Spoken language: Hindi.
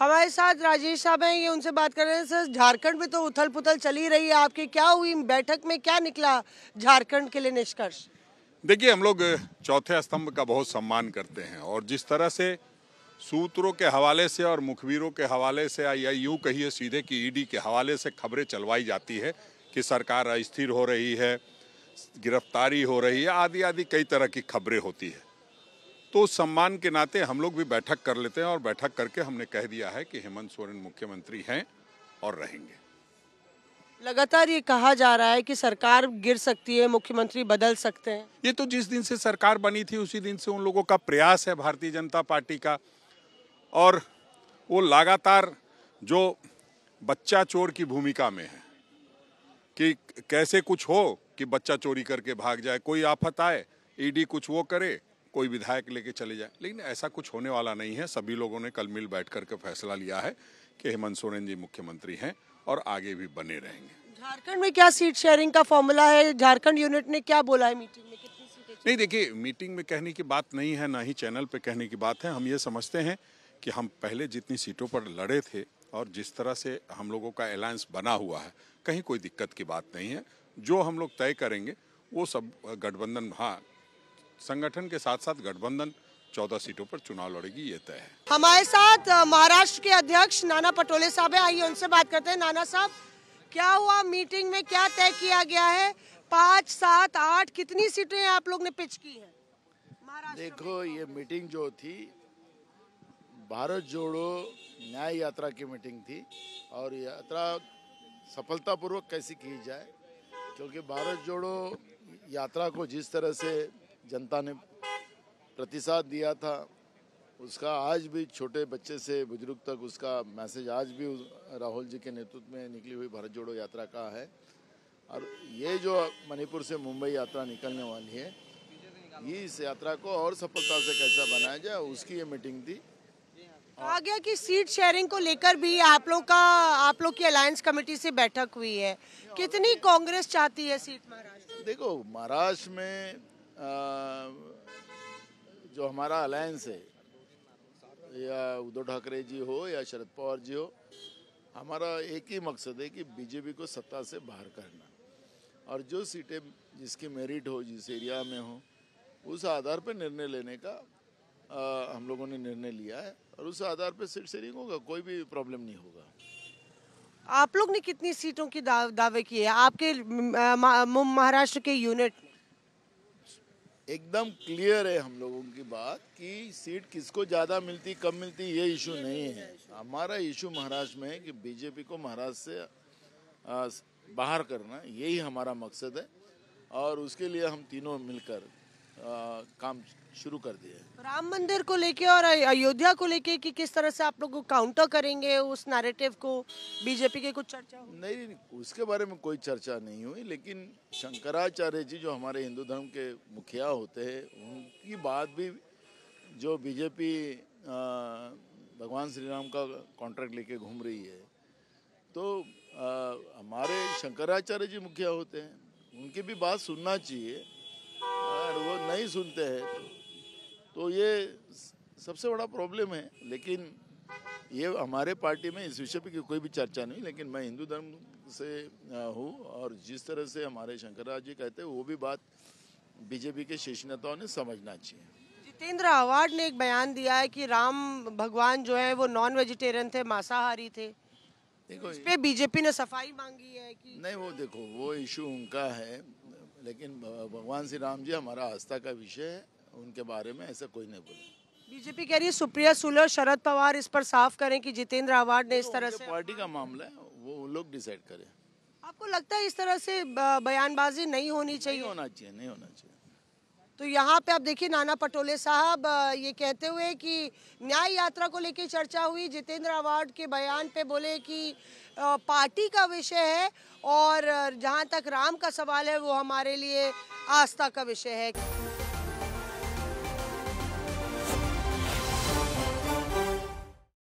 हमारे साथ राजेश साहब हैं ये उनसे बात कर रहे हैं सर झारखंड में तो उथल पुथल चली रही है आपकी क्या हुई बैठक में क्या निकला झारखंड के लिए निष्कर्ष देखिए हम लोग चौथे स्तंभ का बहुत सम्मान करते हैं और जिस तरह से सूत्रों के हवाले से और मुखबिरों के हवाले से या यूँ कहिए सीधे कि ईडी के हवाले से खबरें चलवाई जाती है कि सरकार अस्थिर हो रही है गिरफ्तारी हो रही है आदि आदि कई तरह की खबरें होती है तो सम्मान के नाते हम लोग भी बैठक कर लेते हैं और बैठक करके हमने कह दिया है कि हेमंत सोरेन मुख्यमंत्री हैं और रहेंगे लगातार ये कहा जा रहा है कि सरकार गिर सकती है मुख्यमंत्री बदल सकते हैं ये तो जिस दिन से सरकार बनी थी उसी दिन से उन लोगों का प्रयास है भारतीय जनता पार्टी का और वो लगातार जो बच्चा चोर की भूमिका में है कि कैसे कुछ हो कि बच्चा चोरी करके भाग जाए कोई आफत आए ईडी कुछ वो करे कोई विधायक लेके चले जाए लेकिन ऐसा कुछ होने वाला नहीं है सभी लोगों ने कल मिल बैठ करके फैसला लिया है कि हेमंत सोरेन जी मुख्यमंत्री हैं और आगे भी बने रहेंगे झारखंड में क्या सीट शेयरिंग का फॉर्मूला है झारखंड यूनिट ने क्या बोला है मीटिंग में कितनी सीटें नहीं देखिए मीटिंग में कहने की बात नहीं है ना ही चैनल पर कहने की बात है हम ये समझते हैं कि हम पहले जितनी सीटों पर लड़े थे और जिस तरह से हम लोगों का अलायंस बना हुआ है कहीं कोई दिक्कत की बात नहीं है जो हम लोग तय करेंगे वो सब गठबंधन हाँ संगठन के साथ साथ गठबंधन चौदह सीटों पर चुनाव लड़ेगी ये तय है हमारे साथ महाराष्ट्र के अध्यक्ष नाना पटोले साहब है आइए उनसे बात करते हैं नाना साहब क्या हुआ मीटिंग में क्या तय किया गया है पाँच सात आठ कितनी सीटें आप लोग ने पिच की है देखो ये मीटिंग जो थी भारत जोड़ो न्याय यात्रा की मीटिंग थी और यात्रा सफलतापूर्वक कैसी की जाए क्योंकि भारत जोड़ो यात्रा को जिस तरह से जनता ने प्रतिसाद दिया था उसका आज भी छोटे बच्चे से बुजुर्ग तक उसका मैसेज आज भी राहुल जी के नेतृत्व में निकली हुई भारत जोड़ो यात्रा का है और ये जो मणिपुर से मुंबई यात्रा निकलने वाली है ये इस यात्रा को और सफलता से कैसा बनाया जाए उसकी ये मीटिंग थी आ गया कि सीट शेयरिंग को लेकर भी आप लोग का आप लोग की अलायंस कमेटी से बैठक हुई है कितनी कांग्रेस चाहती है सीट महाराष्ट्र देखो महाराष्ट्र में जो हमारा अलायंस है या उद्धव ठाकरे जी हो या शरद पवार जी हो हमारा एक ही मकसद है कि बीजेपी को सत्ता से बाहर करना और जो सीटें जिसकी मेरिट हो जिस एरिया में हो उस आधार पर निर्णय लेने का आ, हम लोगों ने निर्णय लिया है और उस आधार पर सीट शेयरिंग होगा कोई भी प्रॉब्लम नहीं होगा आप लोग ने कितनी सीटों की दावे किए आपके महाराष्ट्र के यूनिट एकदम क्लियर है हम लोगों की बात कि सीट किसको ज़्यादा मिलती कम मिलती ये इशू नहीं है हमारा इशू महाराष्ट्र में है कि बीजेपी को महाराष्ट्र से बाहर करना यही हमारा मकसद है और उसके लिए हम तीनों मिलकर काम शुरू कर दिया राम मंदिर को लेके और अयोध्या को लेके कि किस तरह से आप लोग काउंटर करेंगे उस नैरेटिव को बीजेपी के कुछ चर्चा हुई? नहीं उसके बारे में कोई चर्चा नहीं हुई लेकिन शंकराचार्य जी जो हमारे हिंदू धर्म के मुखिया होते हैं उनकी बात भी जो बीजेपी भगवान श्री राम का कॉन्ट्रैक्ट लेके घूम रही है तो आ, हमारे शंकराचार्य जी मुखिया होते हैं उनकी भी बात सुनना चाहिए और वो नहीं सुनते हैं तो ये सबसे बड़ा प्रॉब्लम है लेकिन ये हमारे पार्टी में इस विषय पर कोई भी चर्चा नहीं लेकिन मैं हिंदू धर्म से हूँ और जिस तरह से हमारे शंकरराज जी कहते हैं वो भी बात बीजेपी के शीर्ष नेताओं ने समझना चाहिए जितेंद्र अवार्ड ने एक बयान दिया है कि राम भगवान जो है वो नॉन वेजिटेरियन थे मांसाहारी थे देखो इस पे बीजेपी ने सफाई मांगी है कि नहीं वो देखो वो इशू उनका है लेकिन भगवान श्री राम जी हमारा आस्था का विषय है उनके बारे में ऐसा कोई नहीं बोला बीजेपी कह रही है सुप्रिया सुले और शरद पवार इस पर साफ करें कि जितेंद्र आवाड ने इस तो तरह से पार्टी का मामला है वो लोग डिसाइड करें आपको लगता है इस तरह से बयानबाजी नहीं होनी चाहिए नहीं होना चाहिए नहीं होना चाहिए तो यहाँ पे आप देखिए नाना पटोले साहब ये कहते हुए कि न्याय यात्रा को लेकर चर्चा हुई जितेंद्र अवार्ड के बयान पे बोले कि पार्टी का विषय है और जहाँ तक राम का सवाल है वो हमारे लिए आस्था का विषय है